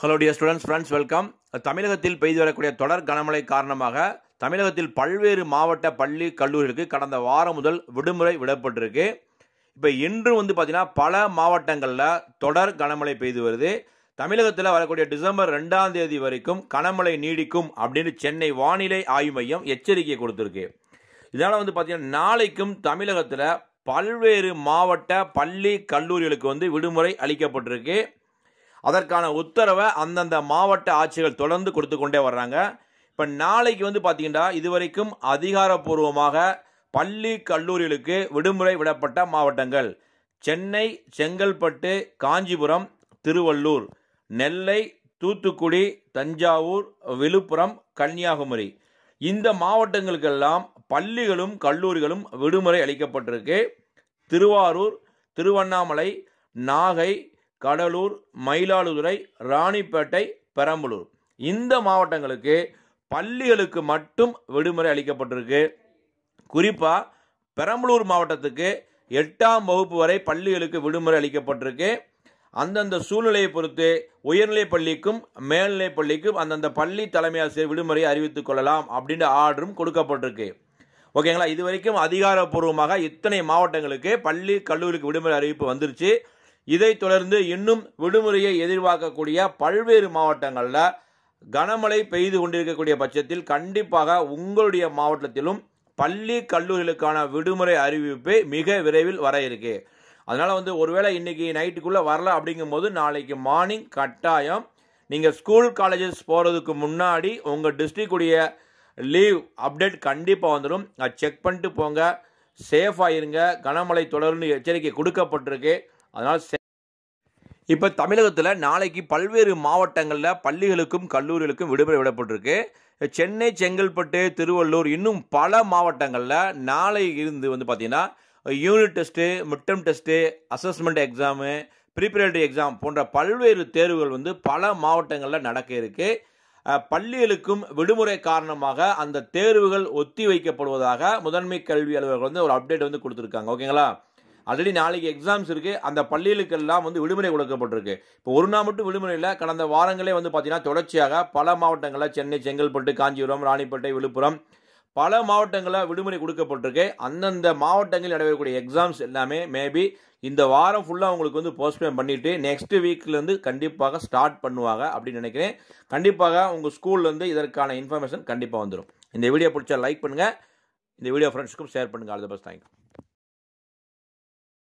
hello dear students friends welcome தமிழகத்தில் பெய்து வரக்கூடிய தொடர் கனமழை காரணமாக தமிழகத்தில் பல்வேறு மாவட்ட பள்ளி கல்லூரிகளுக்கு கடந்த வாரம் முதல் விடுமுறை விடப்பட்டிருக்கு இப்போ இன்று வந்து பார்த்திங்கன்னா பல மாவட்டங்களில் தொடர் கனமழை பெய்து வருது தமிழகத்தில் வரக்கூடிய டிசம்பர் ரெண்டாம் தேதி வரைக்கும் கனமழை நீடிக்கும் அப்படின்னு சென்னை வானிலை ஆய்வு மையம் எச்சரிக்கை கொடுத்துருக்கு இதனால் வந்து பார்த்திங்கன்னா நாளைக்கும் தமிழகத்தில் பல்வேறு மாவட்ட பள்ளி கல்லூரிகளுக்கு வந்து விடுமுறை அளிக்கப்பட்டிருக்கு அதற்கான உத்தரவை அந்தந்த மாவட்ட ஆட்சிகள் தொடர்ந்து கொடுத்து கொண்டே வர்றாங்க இப்போ நாளைக்கு வந்து பார்த்தீங்கன்னா இதுவரைக்கும் அதிகாரப்பூர்வமாக பள்ளி கல்லூரிகளுக்கு விடுமுறை விடப்பட்ட மாவட்டங்கள் சென்னை செங்கல்பட்டு காஞ்சிபுரம் திருவள்ளூர் நெல்லை தூத்துக்குடி தஞ்சாவூர் விழுப்புரம் கன்னியாகுமரி இந்த மாவட்டங்களுக்கெல்லாம் பள்ளிகளும் கல்லூரிகளும் விடுமுறை அளிக்கப்பட்டிருக்கு திருவாரூர் திருவண்ணாமலை நாகை கடலூர் மயிலாடுதுறை ராணிப்பேட்டை பெரம்பலூர் இந்த மாவட்டங்களுக்கு பள்ளிகளுக்கு மட்டும் விடுமுறை அளிக்கப்பட்டிருக்கு குறிப்பாக பெரம்பலூர் மாவட்டத்துக்கு எட்டாம் வகுப்பு வரை பள்ளிகளுக்கு விடுமுறை அளிக்கப்பட்டிருக்கு அந்தந்த சூழ்நிலையை பொறுத்து உயர்நிலைப் பள்ளிக்கும் மேல்நிலைப் பள்ளிக்கும் அந்தந்த பள்ளி தலைமை ஆசிரியர் விடுமுறையை அறிவித்துக் கொள்ளலாம் அப்படின்ற ஆர்டரும் கொடுக்கப்பட்டிருக்கு ஓகேங்களா இது வரைக்கும் அதிகாரப்பூர்வமாக இத்தனை மாவட்டங்களுக்கு பள்ளி கல்லூரிக்கு விடுமுறை அறிவிப்பு வந்துருச்சு இதைத் தொடர்ந்து இன்னும் விடுமுறையை எதிர்பார்க்கக்கூடிய பல்வேறு மாவட்டங்களில் கனமழை பெய்து கொண்டிருக்கக்கூடிய பட்சத்தில் கண்டிப்பாக உங்களுடைய மாவட்டத்திலும் பள்ளி கல்லூரிகளுக்கான விடுமுறை அறிவிப்பு மிக விரைவில் வர இருக்கு அதனால் வந்து ஒருவேளை இன்றைக்கி நைட்டுக்குள்ளே வரல அப்படிங்கும்போது நாளைக்கு மார்னிங் கட்டாயம் நீங்கள் ஸ்கூல் காலேஜஸ் போகிறதுக்கு முன்னாடி உங்கள் டிஸ்ட்ரிக்டுடைய லீவ் அப்டேட் கண்டிப்பாக வந்துடும் அதை செக் பண்ணிட்டு போங்க சேஃபாக இருங்க கனமழை தொடர்ந்து எச்சரிக்கை கொடுக்கப்பட்டிருக்கு அதனால் இப்போ தமிழகத்தில் நாளைக்கு பல்வேறு மாவட்டங்களில் பள்ளிகளுக்கும் கல்லூரிகளுக்கும் விடுமுறை விடப்பட்டிருக்கு சென்னை செங்கல்பட்டு திருவள்ளூர் இன்னும் பல மாவட்டங்களில் நாளை இருந்து வந்து பார்த்திங்கன்னா unit test midterm test assessment exam preparatory exam போன்ற பல்வேறு தேர்வுகள் வந்து பல மாவட்டங்களில் நடக்க இருக்குது பள்ளிகளுக்கும் விடுமுறை காரணமாக அந்த தேர்வுகள் ஒத்தி வைக்கப்படுவதாக முதன்மை கல்வி அலுவலர்கள் வந்து ஒரு அப்டேட் வந்து கொடுத்துருக்காங்க ஓகேங்களா ஆல்ரெடி நாளைக்கு எக்ஸாம்ஸ் இருக்குது அந்த பள்ளிகளுக்கெல்லாம் வந்து விடுமுறை கொடுக்கப்பட்டிருக்கு இப்போ ஒரு நாள் மட்டும் விடுமுறையில் கடந்த வாரங்களே வந்து பார்த்திங்கன்னா தொடர்ச்சியாக பல மாவட்டங்களில் சென்னை செங்கல்பட்டு காஞ்சிபுரம் ராணிப்பேட்டை விழுப்புரம் பல மாவட்டங்களில் விடுமுறை கொடுக்கப்பட்டிருக்கு அந்தந்த மாவட்டங்களில் நடைபெறக்கூடிய எக்ஸாம்ஸ் எல்லாமே மேபி இந்த வாரம் ஃபுல்லாக அவங்களுக்கு வந்து போஸ்ட்போன் பண்ணிவிட்டு நெக்ஸ்ட் வீக்லேருந்து கண்டிப்பாக ஸ்டார்ட் பண்ணுவாங்க அப்படின்னு நினைக்கிறேன் கண்டிப்பாக உங்கள் ஸ்கூல்லேருந்து இதற்கான இன்ஃபர்மேஷன் கண்டிப்பாக வந்துடும் இந்த வீடியோ பிடிச்சா லைக் பண்ணுங்கள் இந்த வீடியோ ஃப்ரெண்ட்ஸ்க்கும் ஷேர் பண்ணுங்கள் ஆல் பஸ் தேங்க்யூ